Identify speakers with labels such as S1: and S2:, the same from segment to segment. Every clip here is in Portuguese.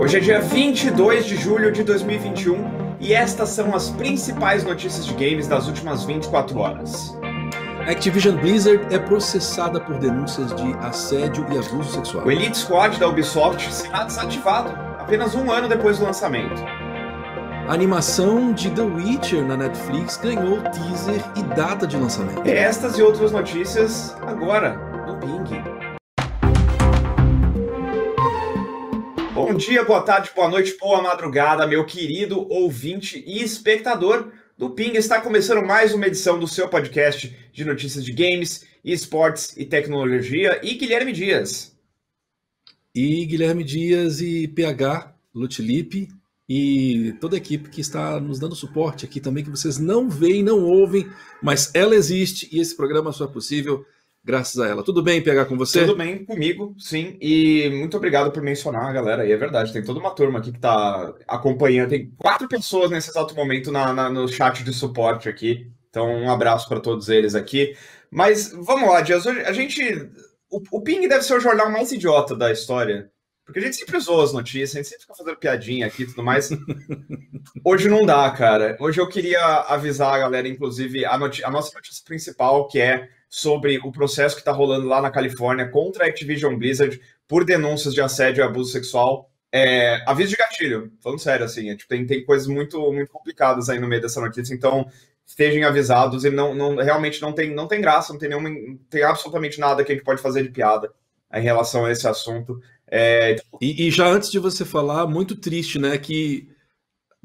S1: Hoje é dia 22 de julho de 2021 e estas são as principais notícias de games das últimas 24 horas. Activision Blizzard
S2: é processada por denúncias de assédio e abuso sexual. O Elite
S1: Squad da Ubisoft será desativado apenas um ano depois do lançamento.
S2: A animação de The Witcher na Netflix ganhou teaser e data de lançamento.
S1: Estas e outras notícias agora no Bing. Bom dia, boa tarde, boa noite, boa madrugada, meu querido ouvinte e espectador do Ping. Está começando mais uma edição do seu podcast de notícias de games, esportes e tecnologia. E Guilherme Dias. E Guilherme
S2: Dias e PH Lutilipe e toda a equipe que está nos dando suporte aqui também, que vocês não veem, não ouvem, mas ela existe e esse programa só é possível
S1: graças a ela. Tudo bem pegar com você? Tudo bem comigo, sim. E muito obrigado por mencionar, galera. E é verdade, tem toda uma turma aqui que está acompanhando. Tem quatro pessoas nesse exato momento na, na, no chat de suporte aqui. Então, um abraço para todos eles aqui. Mas vamos lá, Dias. Hoje a gente. O, o Ping deve ser o jornal mais idiota da história. Porque a gente sempre zoa as notícias, a gente sempre fica fazendo piadinha aqui e tudo mais. Hoje não dá, cara. Hoje eu queria avisar a galera, inclusive, a, a nossa notícia principal, que é sobre o processo que está rolando lá na Califórnia contra a Activision Blizzard por denúncias de assédio e abuso sexual. É, aviso de gatilho, falando sério, assim, é, tipo, tem, tem coisas muito, muito complicadas aí no meio dessa notícia, então estejam avisados e não, não realmente não tem, não tem graça, não tem nenhuma, tem absolutamente nada que a gente pode fazer de piada em relação a esse assunto. É... E, e, já antes de você falar, muito triste, né? Que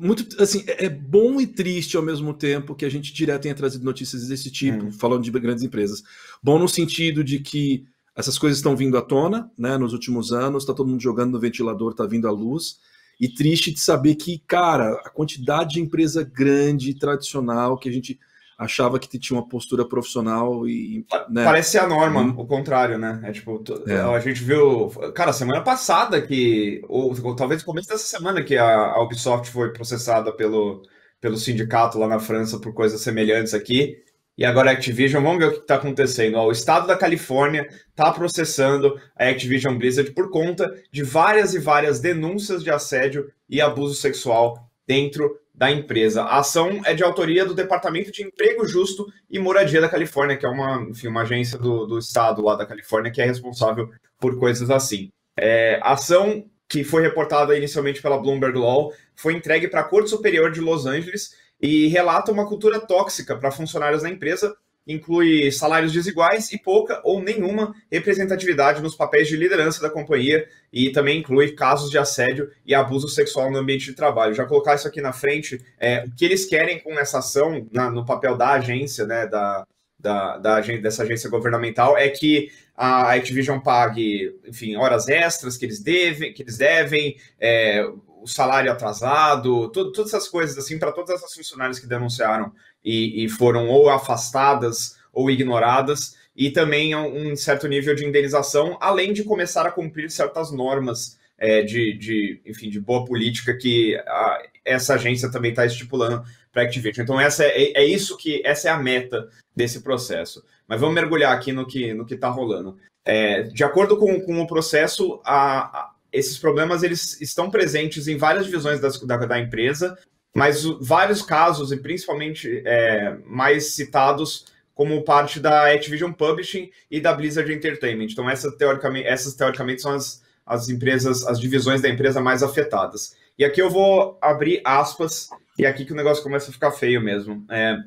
S1: muito assim é, é bom e
S2: triste ao mesmo tempo que a gente direto tenha trazido notícias desse tipo, uhum. falando de grandes empresas. Bom no sentido de que essas coisas estão vindo à tona, né? Nos últimos anos, está todo mundo jogando no ventilador, está vindo à luz. E triste de saber que, cara, a quantidade de empresa grande, tradicional, que a gente achava que tinha uma postura profissional e. Né? Parece a norma, hum.
S1: o contrário, né? É tipo, é. a gente viu. Cara, semana passada que. Ou, ou talvez no começo dessa semana que a, a, Ubisoft foi processada pelo, pelo sindicato lá na França por coisas semelhantes aqui. E agora a Activision, vamos ver o que está acontecendo. Ó, o estado da Califórnia está processando a Activision Blizzard por conta de várias e várias denúncias de assédio e abuso sexual dentro da empresa. A ação é de autoria do Departamento de Emprego Justo e Moradia da Califórnia, que é uma, enfim, uma agência do, do estado lá da Califórnia que é responsável por coisas assim. É, a ação que foi reportada inicialmente pela Bloomberg Law foi entregue para a Corte Superior de Los Angeles e relata uma cultura tóxica para funcionários da empresa inclui salários desiguais e pouca ou nenhuma representatividade nos papéis de liderança da companhia e também inclui casos de assédio e abuso sexual no ambiente de trabalho. Já colocar isso aqui na frente, é, o que eles querem com essa ação, na, no papel da agência, né, da, da, da, dessa agência governamental, é que a Activision pague, enfim, horas extras que eles devem, que eles devem é, o salário atrasado, tudo, todas essas coisas assim para todas essas funcionárias que denunciaram e, e foram ou afastadas ou ignoradas, e também é um certo nível de indenização, além de começar a cumprir certas normas é, de, de, enfim, de boa política que a, essa agência também está estipulando para a Activision. Então, essa é, é isso que essa é a meta desse processo. Mas vamos mergulhar aqui no que no que está rolando. É, de acordo com, com o processo, a, a, esses problemas eles estão presentes em várias divisões das, da, da empresa, mas vários casos, e principalmente é, mais citados como parte da Activision Publishing e da Blizzard Entertainment. Então, essa, teoricamente, essas teoricamente são as, as empresas, as divisões da empresa mais afetadas. E aqui eu vou abrir aspas, e é aqui que o negócio começa a ficar feio mesmo. É,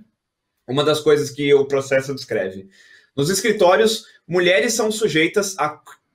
S1: uma das coisas que o processo descreve. Nos escritórios, mulheres são sujeitas a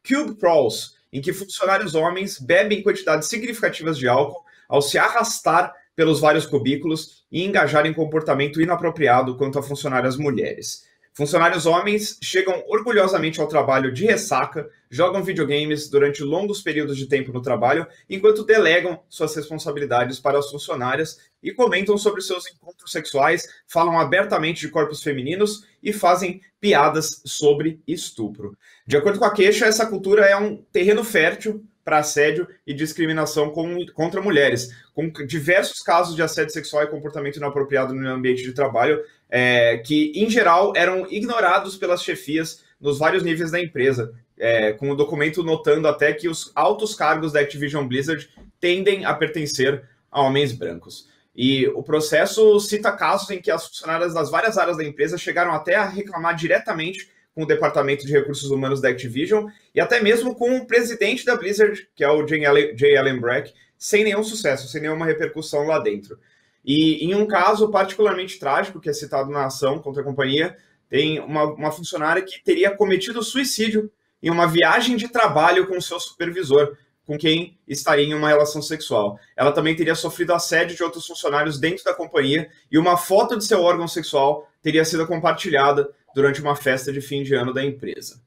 S1: cube crawls, em que funcionários homens bebem quantidades significativas de álcool ao se arrastar pelos vários cubículos e engajar em comportamento inapropriado quanto a funcionárias mulheres. Funcionários homens chegam orgulhosamente ao trabalho de ressaca, jogam videogames durante longos períodos de tempo no trabalho, enquanto delegam suas responsabilidades para as funcionárias e comentam sobre seus encontros sexuais, falam abertamente de corpos femininos e fazem piadas sobre estupro. De acordo com a queixa, essa cultura é um terreno fértil para assédio e discriminação com, contra mulheres, com diversos casos de assédio sexual e comportamento inapropriado no ambiente de trabalho, é, que, em geral, eram ignorados pelas chefias nos vários níveis da empresa, é, com o documento notando até que os altos cargos da Activision Blizzard tendem a pertencer a homens brancos. E o processo cita casos em que as funcionárias das várias áreas da empresa chegaram até a reclamar diretamente com o departamento de recursos humanos da Activision e até mesmo com o presidente da Blizzard, que é o Jay Allen, Allen Brack, sem nenhum sucesso, sem nenhuma repercussão lá dentro. E em um caso particularmente trágico, que é citado na ação contra a companhia, tem uma, uma funcionária que teria cometido suicídio em uma viagem de trabalho com seu supervisor, com quem estaria em uma relação sexual. Ela também teria sofrido assédio de outros funcionários dentro da companhia e uma foto de seu órgão sexual teria sido compartilhada durante uma festa de fim de ano da empresa.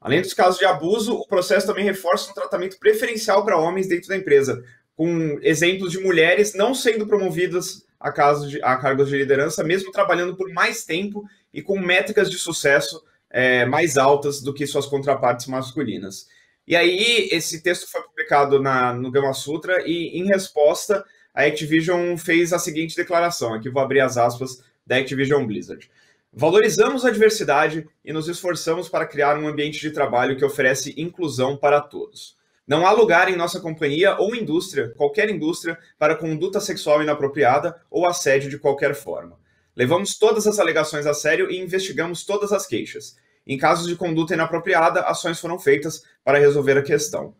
S1: Além dos casos de abuso, o processo também reforça o tratamento preferencial para homens dentro da empresa, com exemplos de mulheres não sendo promovidas a, de, a cargos de liderança, mesmo trabalhando por mais tempo e com métricas de sucesso é, mais altas do que suas contrapartes masculinas. E aí, esse texto foi publicado na, no Gama Sutra e, em resposta, a Activision fez a seguinte declaração, aqui vou abrir as aspas da Activision Blizzard. Valorizamos a diversidade e nos esforçamos para criar um ambiente de trabalho que oferece inclusão para todos. Não há lugar em nossa companhia ou indústria, qualquer indústria, para conduta sexual inapropriada ou assédio de qualquer forma. Levamos todas as alegações a sério e investigamos todas as queixas. Em casos de conduta inapropriada, ações foram feitas para resolver a questão.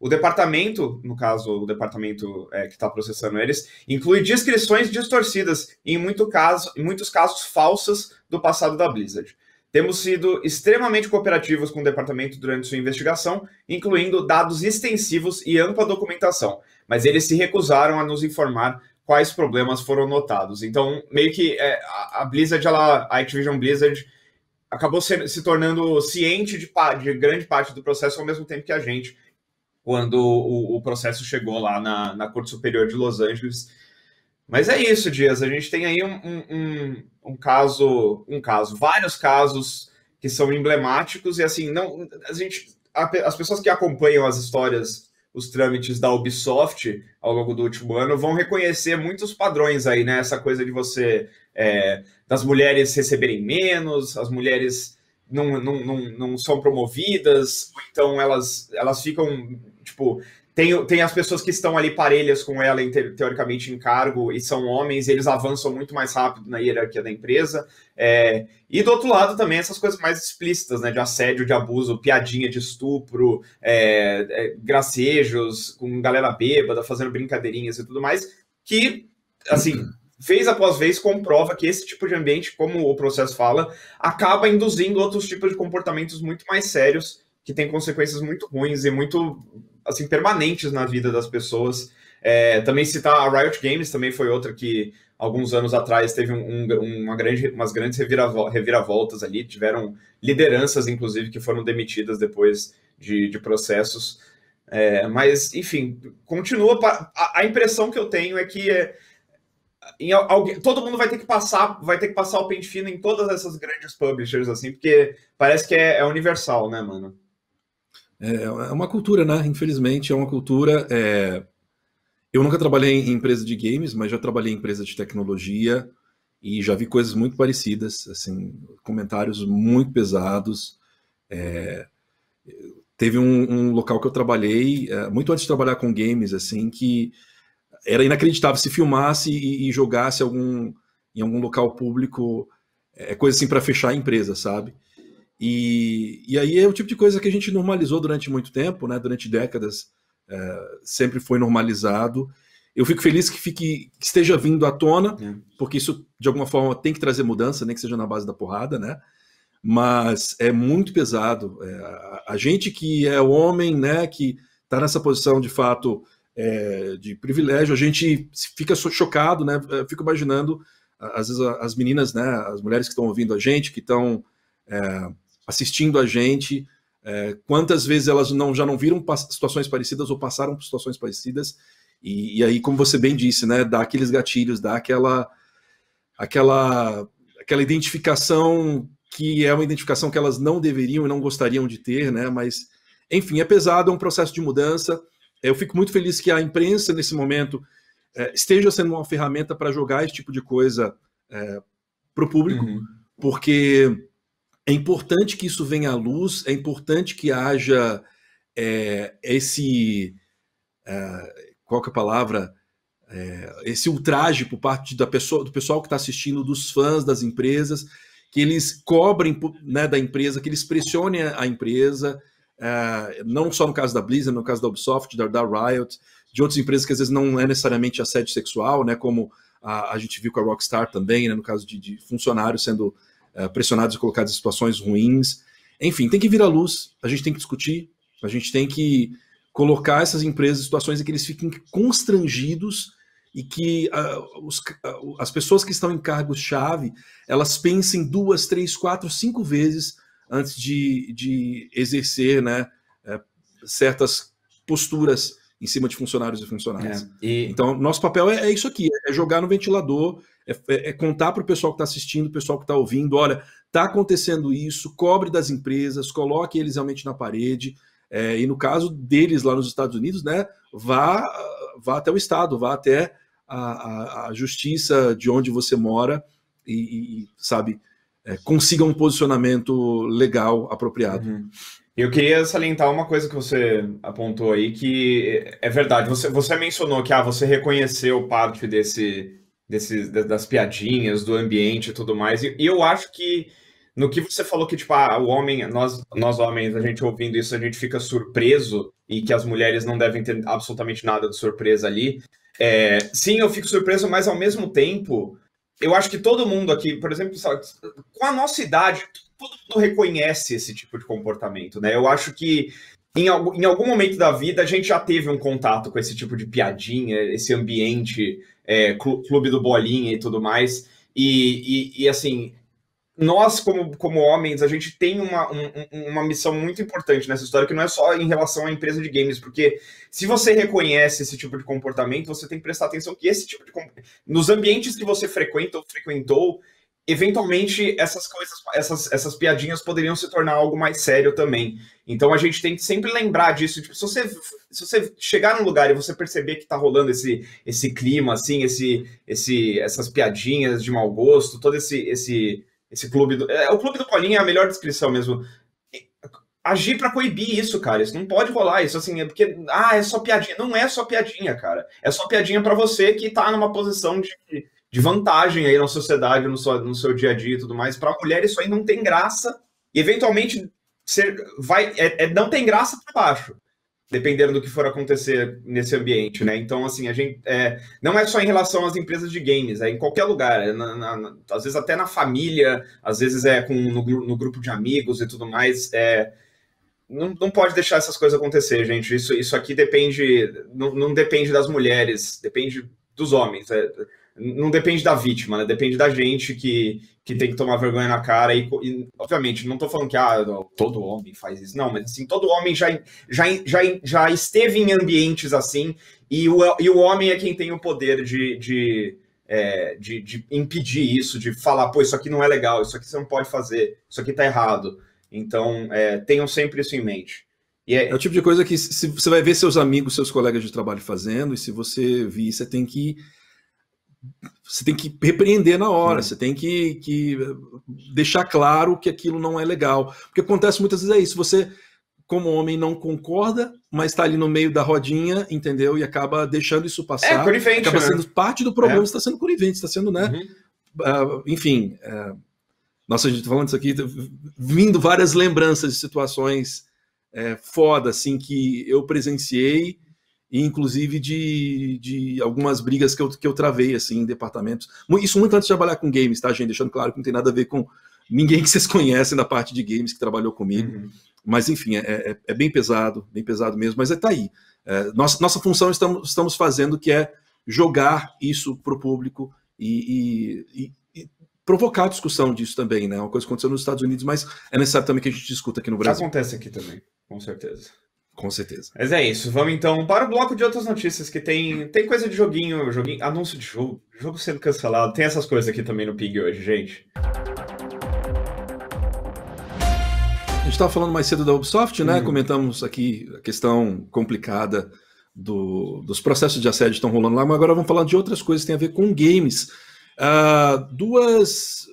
S1: O departamento, no caso, o departamento é, que está processando eles, inclui descrições distorcidas, em, muito caso, em muitos casos falsas, do passado da Blizzard. Temos sido extremamente cooperativos com o departamento durante sua investigação, incluindo dados extensivos e ampla documentação, mas eles se recusaram a nos informar quais problemas foram notados. Então, meio que é, a Blizzard, ela, a Activision Blizzard, acabou se, se tornando ciente de, de grande parte do processo ao mesmo tempo que a gente quando o, o processo chegou lá na, na Corte Superior de Los Angeles. Mas é isso, Dias. A gente tem aí um, um, um, caso, um caso, vários casos que são emblemáticos e assim não a gente as pessoas que acompanham as histórias, os trâmites da Ubisoft ao longo do último ano vão reconhecer muitos padrões aí, né? Essa coisa de você é, das mulheres receberem menos, as mulheres não, não, não, não são promovidas, então elas elas ficam Tipo, tem, tem as pessoas que estão ali parelhas com ela, em, teoricamente, em cargo, e são homens, e eles avançam muito mais rápido na hierarquia da empresa. É, e do outro lado também essas coisas mais explícitas, né? De assédio, de abuso, piadinha de estupro, é, é, gracejos, com galera bêbada, fazendo brincadeirinhas e tudo mais, que, assim, vez após vez comprova que esse tipo de ambiente, como o processo fala, acaba induzindo outros tipos de comportamentos muito mais sérios que tem consequências muito ruins e muito assim permanentes na vida das pessoas. É, também citar a Riot Games também foi outra que alguns anos atrás teve um, um, uma grande, umas grandes reviravol reviravoltas ali, tiveram lideranças, inclusive, que foram demitidas depois de, de processos. É, mas, enfim, continua. A, a, impressão que eu tenho é que é, alguém, todo mundo vai ter que passar, vai ter que passar o pente fino em todas essas grandes publishers, assim, porque parece que é, é universal, né, mano?
S2: É, é uma cultura, né? Infelizmente, é uma cultura. É... Eu nunca trabalhei em empresa de games, mas já trabalhei em empresa de tecnologia e já vi coisas muito parecidas, assim, comentários muito pesados. É... Teve um, um, local que eu trabalhei, é, muito antes de trabalhar com games, assim, que era inacreditável se filmasse e, e jogasse algum, em algum local público, é coisa assim para fechar a empresa, sabe? E, e aí é o tipo de coisa que a gente normalizou durante muito tempo, né? durante décadas, é, sempre foi normalizado. Eu fico feliz que, fique, que esteja vindo à tona, é. porque isso, de alguma forma, tem que trazer mudança, nem que seja na base da porrada, né? Mas é muito pesado. É, a, a gente que é homem, né, que está nessa posição de fato é, de privilégio, a gente fica chocado, né? Fico imaginando, às vezes, as meninas, né, as mulheres que estão ouvindo a gente, que estão. É, assistindo a gente, é, quantas vezes elas não já não viram situações parecidas ou passaram por situações parecidas, e, e, aí, como você bem disse, né, dá aqueles gatilhos, dá aquela, aquela, aquela identificação que é uma identificação que elas não deveriam e não gostariam de ter, né, mas enfim, é pesado, é um processo de mudança. Eu fico muito feliz que a imprensa, nesse momento, é, esteja sendo uma ferramenta para jogar esse tipo de coisa é, para o público, uhum. porque é importante que isso venha à luz, é importante que haja é, esse. É, qual que é a palavra? É, esse ultraje por parte da pessoa, do pessoal que está assistindo, dos fãs, das empresas, que eles cobrem né, da empresa, que eles pressionem a empresa, é, não só no caso da Blizzard, no caso da Ubisoft, da, da, Riot, de outras empresas que às vezes não é necessariamente assédio sexual, né, como a, a gente viu com a Rockstar também, né, no caso de, de funcionários sendo eh, pressionados e colocados em situações ruins. Enfim, tem que vir à luz, a gente tem que discutir, a gente tem que colocar essas empresas em situações em que eles fiquem constrangidos e que uh, os, uh, as pessoas que estão em cargos-chave elas pensem duas, três, quatro, cinco vezes antes de, de exercer né, uh, certas posturas em cima de funcionários e funcionárias. É, e... Então, nosso papel é, é, isso aqui: é, é jogar no ventilador, é, é, é contar para o pessoal que está assistindo, o pessoal que está ouvindo: olha, está acontecendo isso, cobre das empresas, coloque eles realmente na parede. É, e no caso deles lá nos Estados Unidos, né, vá, vá até o Estado, vá até a, a, a justiça de onde você mora e, e sabe, consiga um posicionamento legal,
S1: apropriado. Uhum. Eu queria salientar uma coisa que você apontou aí, que é, é verdade. Você, você mencionou que ah, você reconheceu parte desse, desse, das piadinhas, do ambiente e tudo mais. E, e eu acho que no que você falou que, tipo, ah, o homem, nós, nós homens, a gente ouvindo isso, a gente fica surpreso e que as mulheres não devem ter absolutamente nada de surpresa ali. É, sim, eu fico surpreso, mas ao mesmo tempo, eu acho que todo mundo aqui, por exemplo, com a nossa idade, todo mundo reconhece esse tipo de comportamento, né? Eu acho que em, algum, em algum momento da vida a gente já teve um contato com esse tipo de piadinha, esse ambiente, é, clube do bolinha e tudo mais. E, e, e, assim, nós como, como homens, a gente tem uma, um, uma missão muito importante nessa história, que não é só em relação à empresa de games, porque se você reconhece esse tipo de comportamento, você tem que prestar atenção que esse tipo de... Nos ambientes que você frequenta ou frequentou, eventualmente essas coisas, essas, essas piadinhas poderiam se tornar algo mais sério também. Então a gente tem que sempre lembrar disso. Tipo, se você, se você chegar num lugar e você perceber que tá rolando esse, esse clima, assim, esse, esse, essas piadinhas de mau gosto, todo esse, esse, esse clube do. É, o clube do Colinha é a melhor descrição mesmo. Agir para coibir isso, cara. Isso não pode rolar. Isso assim, é porque. Ah, é só piadinha. Não é só piadinha, cara. É só piadinha para você que tá numa posição de de vantagem aí na sociedade, no seu, no seu dia a dia e tudo mais. Para a mulher, isso aí não tem graça. E eventualmente ser, vai, é, é, não tem graça para baixo, dependendo do que for acontecer nesse ambiente, né? Então, assim, a gente é, não é só em relação às empresas de games, é em qualquer lugar, é na, na, às vezes até na família, às vezes é com, no, no grupo de amigos e tudo mais. É, não, não, pode deixar essas coisas acontecer, gente. Isso, isso aqui depende, não, não depende das mulheres, depende dos homens. É, não depende da vítima, né? Depende da gente que, que tem que tomar vergonha na cara. E, e obviamente, não estou falando que ah, todo homem faz isso, não, mas assim, todo homem já, já, já, já esteve em ambientes assim, e o, e o homem é quem tem o poder de, de, é, de, de impedir isso, de falar, pô, isso aqui não é legal, isso aqui você não pode fazer, isso aqui está errado. Então, é, tenham sempre isso em mente.
S2: É... é... o tipo de coisa que se, você vai ver seus amigos, seus colegas de trabalho fazendo, e se você vir, você tem que você tem que repreender na hora, Sim. você tem que, que, deixar claro que aquilo não é legal. Porque acontece muitas vezes é isso, você, como homem, não concorda, mas está ali no meio da rodinha, entendeu? E acaba deixando isso passar. É, conivente. Acaba né? sendo né? parte do problema, está é. Tá sendo conivente, está sendo, né? Uhum. Uh, enfim, uh, nossa, a gente está falando isso aqui, vindo várias lembranças de situações é, foda, assim, que eu presenciei e inclusive de, de algumas brigas que eu, que eu travei assim, em departamentos. Isso muito antes de trabalhar com games, tá, gente? Deixando claro que não tem nada a ver com ninguém que vocês conhecem da parte de games que trabalhou comigo. Uhum. Mas, enfim, é, é, é, bem pesado, bem pesado mesmo, mas é tá aí. É, nossa, nossa função estamos, estamos fazendo que é jogar isso para o público e, e, e, e provocar discussão disso também, né? Uma coisa que aconteceu nos Estados Unidos, mas é necessário também que a gente discuta aqui
S1: no Brasil. Já acontece aqui também, com certeza. Com certeza. Mas é isso. Vamos então para o bloco de outras notícias, que tem, tem coisa de joguinho, joguinho, anúncio de jogo, jogo sendo cancelado. Tem essas coisas aqui também no Pig hoje, gente. A gente estava
S2: falando mais cedo da Ubisoft, né? Hum. Comentamos aqui a questão complicada do, dos processos de assédio que estão rolando lá, mas agora vamos falar de outras coisas que têm a ver com games. Uh, duas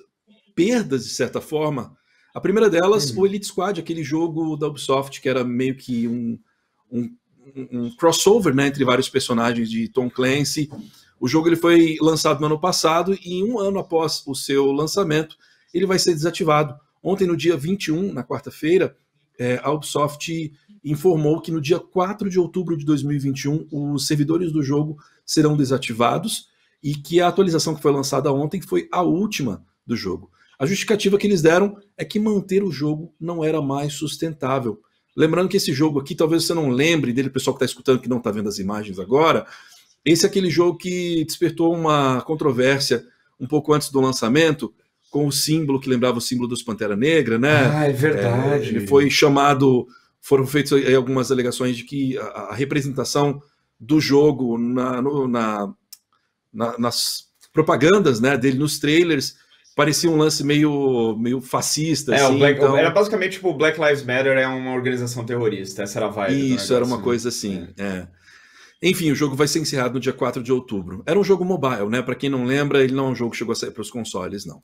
S2: perdas, de certa forma, a primeira delas, uhum. o Elite Squad, aquele jogo da Ubisoft que era meio que um, um, um crossover né, entre vários personagens de Tom Clancy. O jogo ele foi lançado no ano passado e um ano após o seu lançamento, ele vai ser desativado. Ontem, no dia 21, na quarta-feira, é, a Ubisoft informou que no dia 4 de outubro de 2021, os servidores do jogo serão desativados e que a atualização que foi lançada ontem foi a última do jogo. A justificativa que eles deram é que manter o jogo não era mais sustentável. Lembrando que esse jogo aqui, talvez você não lembre dele, pessoal que está escutando que não está vendo as imagens agora, esse é aquele jogo que despertou uma controvérsia um pouco antes do lançamento, com o símbolo que lembrava o símbolo dos Pantera Negra, né? Ah, é verdade. É, ele foi chamado, foram feitas algumas alegações de que a, a representação do jogo na, no, na, na, nas propagandas né, dele nos trailers parecia um lance meio, meio fascista. É, assim, Black, então... Era
S1: basicamente tipo, Black Lives Matter é uma organização terrorista, essa era a vibe. Isso, era uma né? coisa assim, é. É.
S2: Enfim, o jogo vai ser encerrado no dia 4 de outubro. Era um jogo mobile, né? Para quem não lembra, ele não é um jogo que chegou a sair para os consoles, não.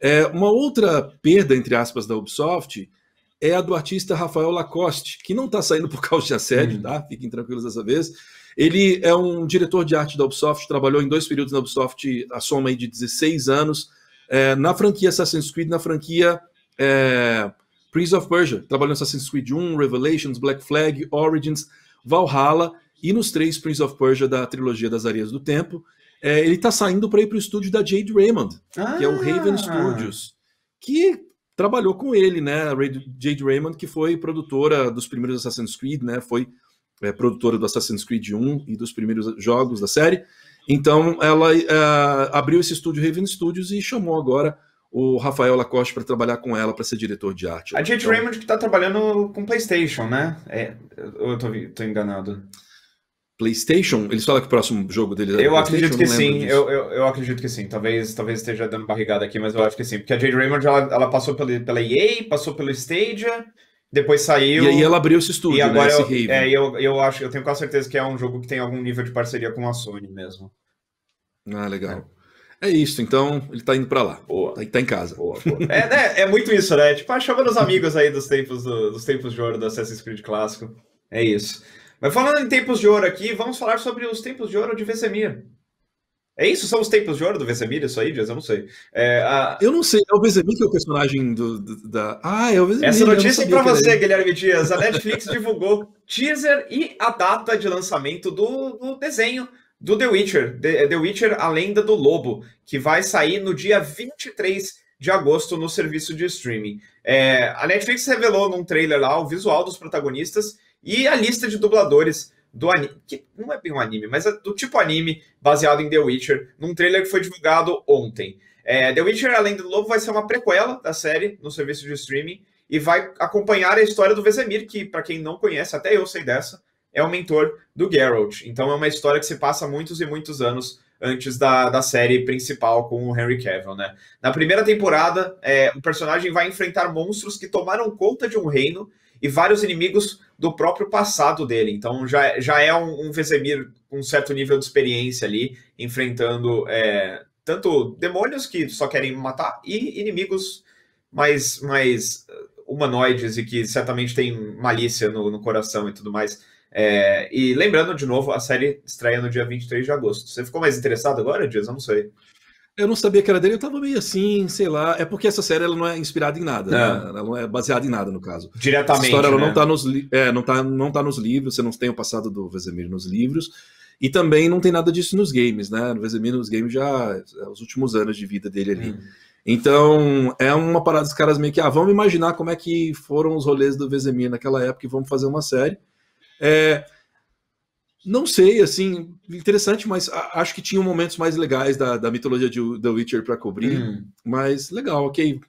S2: É, uma outra perda, entre aspas, da Ubisoft é a do artista Rafael Lacoste, que não está saindo por causa de assédio, hum. tá? Fiquem tranquilos dessa vez. Ele é um diretor de arte da Ubisoft, trabalhou em dois períodos na Ubisoft, a soma aí de 16 anos é, na franquia Assassin's Creed, na franquia é, Prince of Persia. Trabalhou em Assassin's Creed 1, Revelations, Black Flag, Origins, Valhalla e nos três Prince of Persia da trilogia das Areias do Tempo. É, ele está saindo para ir para o estúdio da Jade Raymond, ah. que é o Raven ah! Studios, que trabalhou com ele, né? A Jade Raymond, que foi produtora dos primeiros Assassin's Creed, né? Foi é, produtora do Assassin's Creed 1 e dos primeiros jogos da série. Então, ela é, abriu esse estúdio, Raven Studios, e chamou agora o Rafael Lacoste para trabalhar com ela, para ser diretor de arte. A Jade então... Raymond
S1: que está trabalhando com PlayStation, né? É, eu estou enganado.
S2: PlayStation? Eles falam que o próximo jogo
S1: dele. é Eu acredito que sim, eu, eu, eu, acredito que sim. Talvez, talvez esteja dando barrigada aqui, mas eu acho que sim. Porque a Jade Raymond ela, ela passou pela, pela EA, passou pelo Stadia. Depois saiu. E aí ela abriu esse estúdio. E né, agora né, eu, é, eu, eu acho, eu tenho quase certeza que é um jogo que tem algum nível de parceria com a Sony mesmo.
S2: Ah, legal. É. é isso, então ele tá indo pra lá. Boa. Tá, em casa. Boa, boa.
S1: é, né, é muito isso, né? Tipo, ah, chama nos amigos aí dos tempos, do, dos tempos de ouro do Assassin's Creed clássico. É isso. Mas falando em tempos de ouro aqui, vamos falar sobre os tempos de ouro de Vesemir. É isso? São os tempos de ouro do Vesemir, isso aí, Dias? Eu não sei. É, a... Eu não sei, é o Vesemir que é o personagem do, do, da. Ah, é o Vesemir. Essa notícia é pra você, Guilherme Dias. A Netflix divulgou teaser e a data de lançamento do, do desenho do The Witcher. The, é, The Witcher, a lenda do lobo, que vai sair no dia 23 de agosto no serviço de streaming. É, a Netflix revelou num trailer lá o visual dos protagonistas e a lista de dubladores do anime, que não é bem um anime, mas é do tipo anime baseado em The Witcher, num trailer que foi divulgado ontem. É, The Witcher Além do Lobo vai ser uma prequela da série no serviço de streaming e vai acompanhar a história do Vesemir, que para quem não conhece, até eu sei dessa, é o mentor do Geralt. Então é uma história que se passa muitos e muitos anos antes da, da série principal com o Henry Cavill, né? Na primeira temporada, é, o personagem vai enfrentar monstros que tomaram conta de um reino e vários inimigos do próprio passado dele. Então já, já é um, um Vesemir com um certo nível de experiência ali, enfrentando é, tanto demônios que só querem matar e inimigos mais, mais uh, humanoides e que certamente têm malícia no, no coração e tudo mais. É, e lembrando, de novo, a série estreia no dia 23 de agosto. Você ficou mais interessado agora, Dias? Eu não sei. Eu não sabia que era dele, eu
S2: tava meio assim, sei lá. É porque essa série ela não é inspirada em nada, é. Né? ela não é baseada em nada, no caso. Diretamente. A história né? não, tá nos é, não, tá, não tá nos livros, você não tem o passado do Vesemir nos livros. E também não tem nada disso nos games, né? No Vesemir nos games já. É os últimos anos de vida dele ali. Hum. Então, é uma parada dos caras meio que, ah, vamos imaginar como é que foram os rolês do Vezemir naquela época e vamos fazer uma série. É, não sei, assim, interessante, mas acho que tinha momentos mais legais da, da mitologia de The Witcher para cobrir. Hum. Mas legal, ok.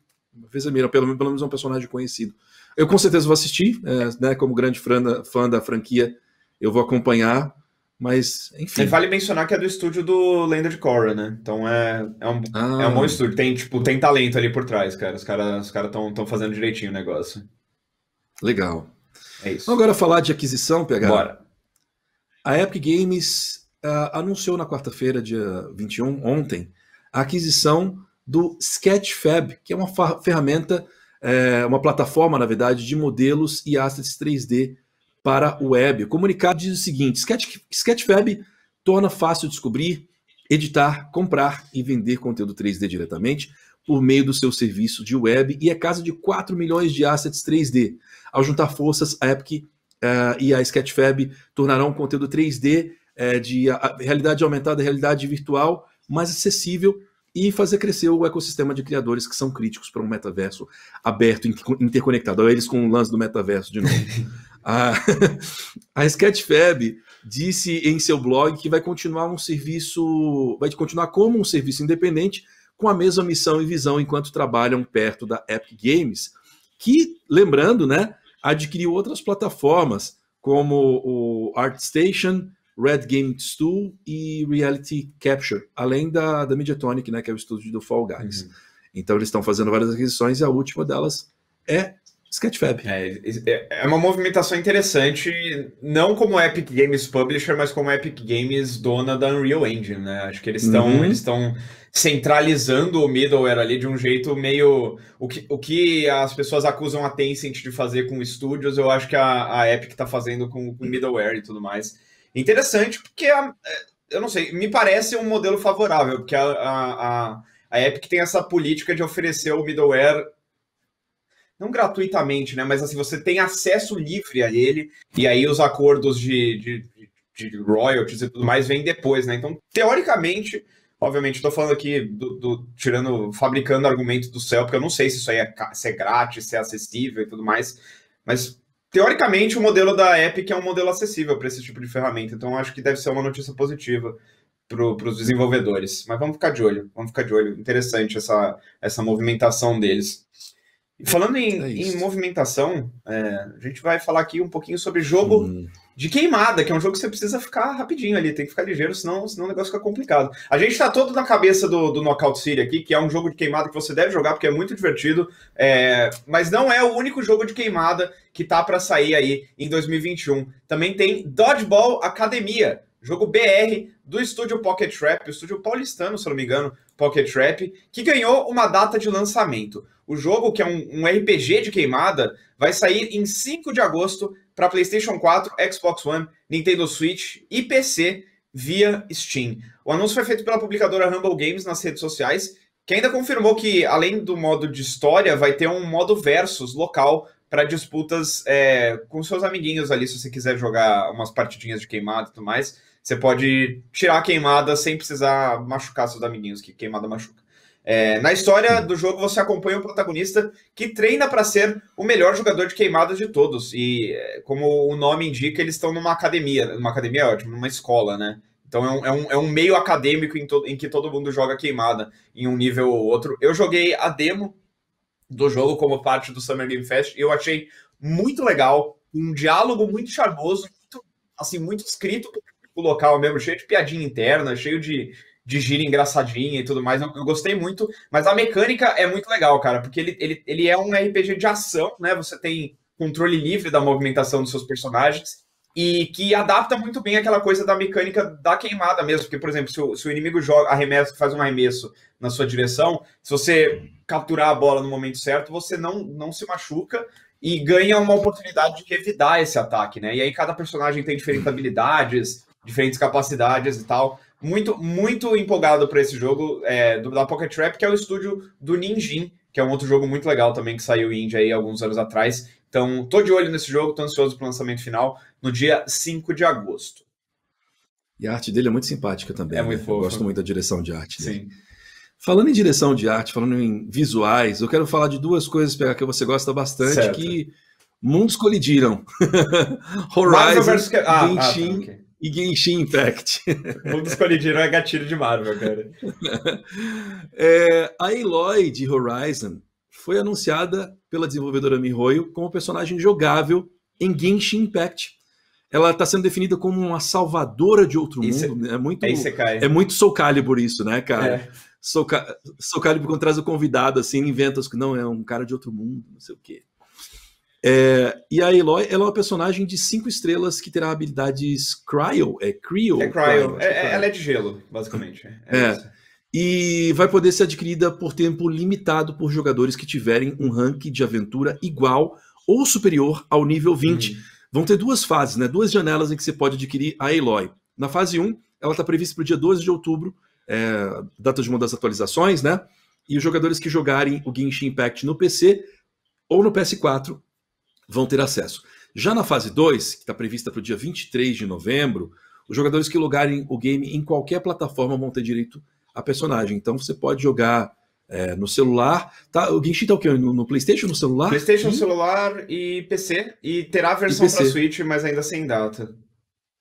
S2: Vezemira, pelo, pelo menos é um personagem conhecido. Eu com certeza vou assistir, é, né? Como grande fã da, fã da franquia, eu vou acompanhar. Mas, enfim. E vale
S1: mencionar que é do estúdio do Lenda de Korra, né? Então é, é, um, ah. é um bom ah. estúdio. Tem, tipo, tem talento ali por trás, cara. Os caras estão cara fazendo direitinho o negócio. Legal. É isso. Vamos agora falar de aquisição, pegar. Bora. A Epic
S2: Games uh, anunciou na quarta-feira, dia 21, ontem, a aquisição do Sketchfab, que é uma ferramenta, é, uma plataforma, na verdade, de modelos e assets 3D para o web. O comunicado diz o seguinte: Sketch, Sketchfab torna fácil descobrir, editar, comprar e vender conteúdo 3D diretamente por meio do seu serviço de web e é casa de 4 milhões de assets 3D. Ao juntar forças, a Epic uh, e a Sketchfab tornarão um conteúdo 3D uh, eh, de realidade aumentada, realidade virtual, mais acessível e fazer crescer o ecossistema de criadores que são críticos para um metaverso aberto, interconectado. Olha eles com o lance do metaverso de novo. a, a Sketchfab disse em seu blog que vai continuar um serviço, vai continuar como um serviço independente, com a mesma missão e visão enquanto trabalham perto da Epic Games, que, lembrando, né, adquiriu outras plataformas, como o ArtStation, Red Game Tool e Reality Capture, além da, da Mediatonic, né, que é o estúdio do Fall Guys.
S1: Uhum. Então eles estão fazendo várias aquisições e a última delas é Sketchfab. É, é, é uma movimentação interessante, não como Epic Games Publisher, mas como Epic Games dona da Unreal Engine, né? Acho que eles estão uhum. eles estão centralizando o middleware ali de um jeito meio o que, o que as pessoas acusam a Tencent de fazer com estúdios, eu acho que a, a Epic está fazendo com, com middleware e tudo mais. Interessante porque a, é, eu não sei, me parece um modelo favorável, porque a, a, a, a Epic tem essa política de oferecer o middleware não gratuitamente, né? Mas assim, você tem acesso livre a ele, e aí os acordos de, de, de royalties e tudo mais vêm depois, né? Então, teoricamente, obviamente, estou falando aqui do, do, tirando, fabricando argumento do céu, porque eu não sei se isso aí é, se é grátis, se é acessível e tudo mais, mas teoricamente o modelo da Epic é um modelo acessível para esse tipo de ferramenta, então acho que deve ser uma notícia positiva para os desenvolvedores. Mas vamos ficar de olho, vamos ficar de olho. Interessante essa, essa movimentação deles falando em, é em movimentação, é, a gente vai falar aqui um pouquinho sobre jogo hum. de queimada, que é um jogo que você precisa ficar rapidinho ali, tem que ficar ligeiro, senão, senão o negócio fica complicado. A gente está todo na cabeça do, do Knockout City aqui, que é um jogo de queimada que você deve jogar porque é muito divertido, é, mas não é o único jogo de queimada que tá para sair aí em 2021. Também tem Dodgeball Academia, jogo BR do estúdio Pocket Trap, o estúdio paulistano, se não me engano, Pocket Trap, que ganhou uma data de lançamento. O jogo, que é um, um RPG de queimada, vai sair em 5 de agosto para PlayStation 4, Xbox One, Nintendo Switch e PC via Steam. O anúncio foi feito pela publicadora Humble Games nas redes sociais, que ainda confirmou que, além do modo de história, vai ter um modo versus local para disputas é, com seus amiguinhos ali, se você quiser jogar umas partidinhas de queimada e tudo mais. Você pode tirar a queimada sem precisar machucar seus amiguinhos, que queimada machuca. É, na história do jogo, você acompanha o protagonista que treina para ser o melhor jogador de queimadas de todos. E, é, como o nome indica, eles estão numa academia. Numa academia é ótimo, numa escola, né? Então é um, é um, é um meio acadêmico em, em, que todo mundo joga queimada em um nível ou outro. Eu joguei a demo do jogo como parte do Summer Game Fest e eu achei muito legal, um diálogo muito charmoso, muito, assim, muito escrito por o local mesmo, cheio de piadinha interna, cheio de, de gira engraçadinha e tudo mais. Eu, eu, gostei muito, mas a mecânica é muito legal, cara, porque ele, ele, ele é um RPG de ação, né? Você tem controle livre da movimentação dos seus personagens e que adapta muito bem aquela coisa da mecânica da queimada mesmo. Porque, por exemplo, se o, se o inimigo joga, arremessa, faz um arremesso na sua direção, se você capturar a bola no momento certo, você não, não se machuca e ganha uma oportunidade de revidar esse ataque, né? E aí cada personagem tem diferentes habilidades, diferentes capacidades e tal. Muito, muito empolgado para esse jogo é, do, da Pocket Trap, que é o estúdio do Ninjin, que é um outro jogo muito legal também que saiu indie aí alguns anos atrás. Então, tô de olho nesse jogo, tô ansioso pro lançamento final no dia 5 de agosto.
S2: E a arte dele é muito simpática também. É né? muito fofo. Gosto muito da direção de arte dele. Sim. Falando em direção de arte, falando em visuais, eu quero falar de duas coisas que você gosta bastante certo. que mundos colidiram. Horizon, Versus... ah, ah, tá, okay e Genshin Impact. Mundo Escolhidinho é gatilho de Marvel, cara. É, a Aloy de Horizon foi anunciada pela desenvolvedora MiHoYo como personagem jogável em Genshin Impact. Ela está sendo definida como uma salvadora de outro isso, é- mundo. Né? É muito, é, é muito Soul Calibur isso, né, cara? É. Soul, Soul Calibur, quando traz o convidado, assim, inventa, não, é um cara de outro mundo, não sei o quê. É, e a Eloy ela é uma personagem de cinco estrelas que terá habilidades Cryo. É Cryo? É Cryo. cryo é,
S1: é, é ela é de gelo, basicamente.
S2: É. é e vai poder ser adquirida por tempo limitado por jogadores que tiverem um rank de aventura igual ou superior ao nível 20. Uhum. Vão ter duas fases, né? duas janelas em que você pode adquirir a Eloy. Na fase 1, ela está prevista para o dia 12 de outubro, é, data de uma das atualizações, né? E os jogadores que jogarem o Genshin Impact no PC ou no PS4 vão ter acesso. Já na fase 2, que está prevista para o dia 23 de novembro, os jogadores que logarem o game em qualquer plataforma vão ter direito a personagem. Então você pode jogar é, no celular. Tá, o Genshin está o quê? No, no PlayStation, no celular? PlayStation, Sim.
S1: celular e PC. E terá a versão para Switch, mas ainda sem data.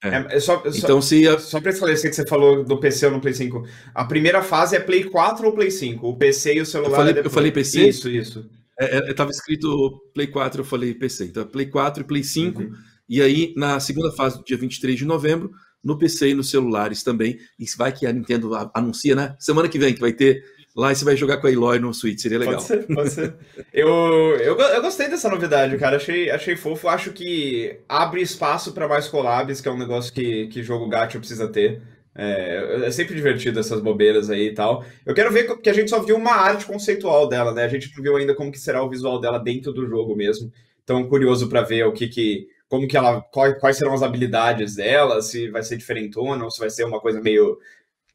S1: É. É, é, é só, então, só, se a... só para esclarecer que você falou do PC ou no Play 5. A primeira fase é Play 4 ou Play 5. O PC e o celular. Eu falei, é eu falei PC? Isso,
S2: isso. É, é tava escrito Play 4, eu falei PC. Então, é Play 4 e Play 5. Uhum. E aí, na segunda fase, do dia 23 de novembro, no PC e nos celulares também. E vai que a Nintendo anuncia, né? Semana que vem que vai ter lá e você vai jogar com a Eloy no Switch, seria legal. Pode ser,
S1: pode ser. eu, eu, eu gostei dessa novidade, cara, achei, achei fofo. Acho que abre espaço para mais collabs, que é um negócio que, que jogo gacha precisa ter. É, é sempre divertido essas bobeiras aí e tal. Eu quero ver que a gente só viu uma arte conceitual dela, né? A gente não viu ainda como que será o visual dela dentro do jogo mesmo. Então, curioso para ver o que que como que ela quais serão as habilidades dela, se vai ser diferentona ou se vai ser uma coisa meio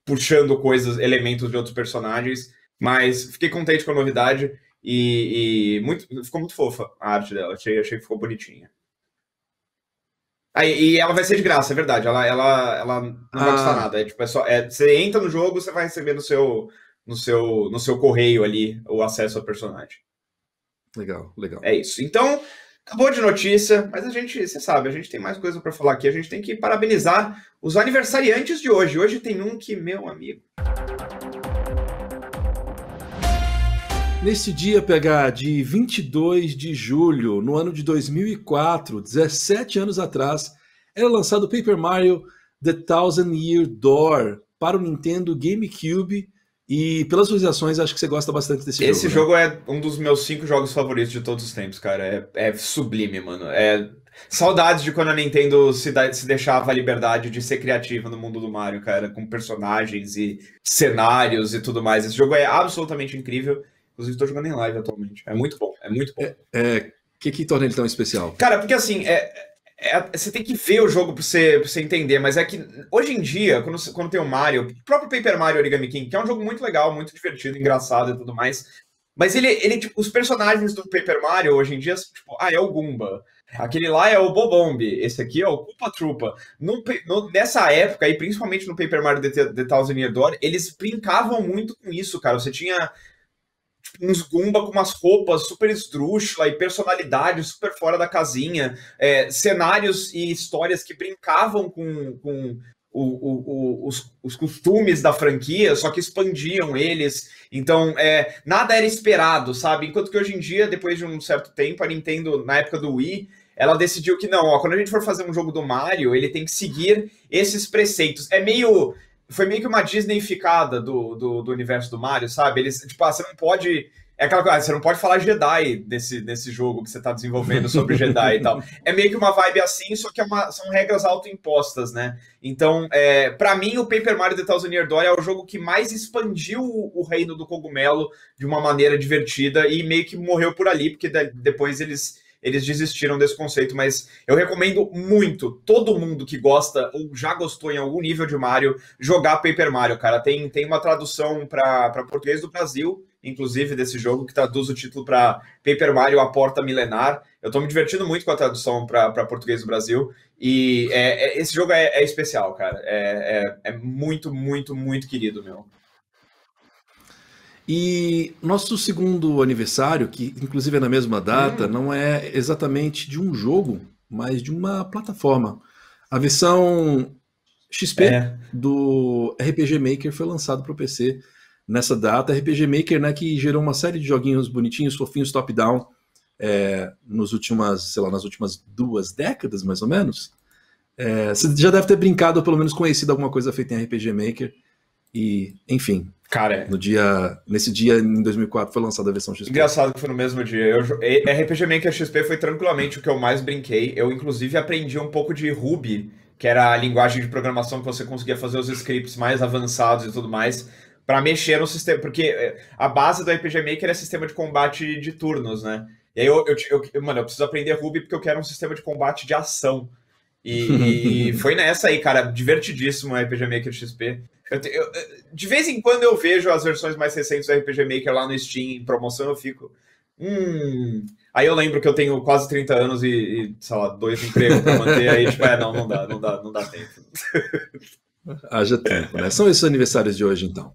S1: puxando coisas, elementos de outros personagens. Mas fiquei contente com a novidade e, e muito, ficou muito fofa a arte dela. Achei, achei que ficou bonitinha. Aí, e ela vai ser de graça, é verdade. Ela, ela, ela não ah. vai custar ah. nada. É, tipo, é só, é, você entra no jogo, você vai receber no seu, no seu, no seu correio ali o acesso ao personagem. Legal, legal. É isso. Então, acabou de notícia, mas a gente, você sabe, a gente tem mais coisa para falar aqui. A gente tem que parabenizar os aniversariantes de hoje. Hoje tem um que, meu amigo.
S2: Neste dia, PH, de 22 de julho, no ano de 2004, 17 anos atrás, era lançado Paper Mario The Thousand Year Door para o Nintendo GameCube. E pelas suas ações, acho que você gosta bastante desse jogo. Esse jogo,
S1: né? é um dos meus cinco jogos favoritos de todos os tempos, cara. É, é sublime, mano. É saudades de quando a Nintendo se, da, se deixava a liberdade de ser criativa no mundo do Mario, cara, com personagens e cenários e tudo mais. Esse jogo é absolutamente incrível. Inclusive, estou jogando em live atualmente. É muito bom, é muito bom. O é, é, que, que torna ele tão especial? Cara, porque assim, é, é, é, você tem que ver o jogo para você, você entender, mas é que hoje em dia, quando, quando tem o Mario, o próprio Paper Mario Origami King, que é um jogo muito legal, muito divertido, engraçado e tudo mais, mas ele, ele tipo, os personagens do Paper Mario hoje em dia, tipo, ah, é o Goomba. Aquele lá é o Bobomb, esse aqui é o Culpa Trupa. No, no, nessa época, e principalmente no Paper Mario The, The Thousand Year Door, eles brincavam muito com isso, cara. Você tinha uns Gumba com umas roupas super esdrúxula e personalidade super fora da casinha, é, cenários e histórias que brincavam com, com o, o, o, os, os, costumes da franquia, só que expandiam eles. Então, é, nada era esperado, sabe? Enquanto que hoje em dia, depois de um certo tempo, a Nintendo, na época do Wii, ela decidiu que não, ó, quando a gente for fazer um jogo do Mario, ele tem que seguir esses preceitos. É meio foi meio que uma Disneyficada do, do, do universo do Mario, sabe? Eles, tipo, ah, você não pode. É aquela coisa, ah, você não pode falar Jedi nesse, nesse jogo que você está desenvolvendo sobre Jedi e tal. É meio que uma vibe assim, só que é uma, são regras autoimpostas, né? Então, é, para mim, o Paper Mario The Thousand Year Door é o jogo que mais expandiu o, o reino do cogumelo de uma maneira divertida e meio que morreu por ali, porque de, depois eles eles desistiram desse conceito, mas eu recomendo muito todo mundo que gosta ou já gostou em algum nível de Mario jogar Paper Mario, cara. Tem, tem uma tradução para português do Brasil, inclusive, desse jogo, que traduz o título para Paper Mario A Porta Milenar. Eu estou me divertindo muito com a tradução para português do Brasil. E é, é, esse jogo é, é especial, cara. é, é, é muito, muito, muito querido, meu.
S2: E nosso segundo aniversário, que inclusive é na mesma data, hum. não é exatamente de um jogo, mas de uma plataforma. A versão XP é. do RPG Maker foi lançado para o PC nessa data. RPG Maker, né, que gerou uma série de joguinhos bonitinhos, fofinhos, top-down, é, nos últimas, sei lá, nas últimas duas décadas, mais ou menos. É, você já deve ter brincado, ou pelo menos conhecido alguma coisa feita em RPG Maker. E, enfim. Cara, é. no dia, nesse dia em 2004 foi lançada a versão XP.
S1: Engraçado que foi no mesmo dia. Eu, RPG Maker XP foi tranquilamente o que eu mais brinquei. Eu inclusive aprendi um pouco de Ruby, que era a linguagem de programação que você conseguia fazer os scripts mais avançados e tudo mais para mexer no sistema, porque eh, a base do RPG Maker é sistema de combate de turnos, né? E aí eu, eu, eu, mano, eu preciso aprender Ruby porque eu quero um sistema de combate de ação. E, e, foi nessa aí, cara, divertidíssimo o RPG Maker XP. Eu, eu, de vez em quando eu vejo as versões mais recentes do RPG Maker lá no Steam em promoção, eu fico. Hum. Aí eu lembro que eu tenho quase 30 anos e, e sei lá, dois empregos pra manter, aí tipo, é, não, não dá, não dá, não dá tempo.
S2: Haja tempo, né? São esses aniversários de hoje, então.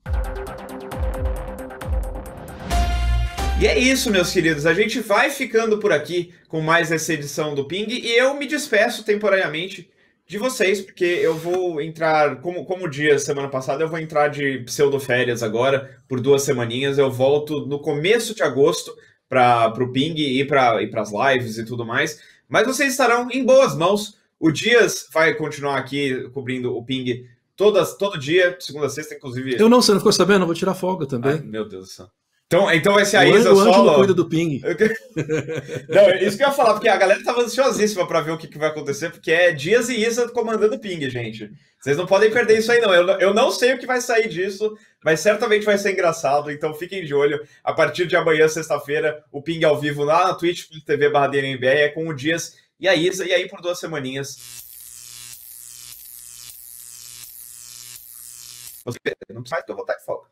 S1: E é isso, meus queridos. A gente vai ficando por aqui com mais essa edição do Ping e eu me despeço temporariamente de vocês, porque eu vou entrar, como, como dia semana passada, eu vou entrar de pseudo-férias agora por duas semaninhas. Eu volto no começo de agosto para o Ping e para e as lives e tudo mais. Mas vocês estarão em boas mãos. O Dias vai continuar aqui cobrindo o Ping todas, todo dia, segunda, sexta, inclusive. Eu não, você não ficou
S2: sabendo? Eu vou tirar folga também. Ai,
S1: meu Deus do céu. Então, então vai ser a o Isa solo. O cuida do
S2: ping.
S1: Não, isso que eu ia falar, porque a galera tava ansiosíssima para ver o que, que, vai acontecer, porque é Dias e Isa comandando ping, gente. Vocês não podem perder isso aí, não. Eu, eu não sei o que vai sair disso, mas certamente vai ser engraçado, então fiquem de olho. A partir de amanhã, sexta-feira, o ping ao vivo lá na twitch.tv barra é com o Dias e a Isa, e aí por duas semaninhas. não sai que eu vou estar de folga.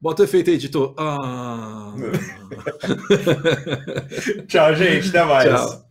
S2: Bota o efeito aí, editor. Ah. Tchau, gente. Até mais. Tchau.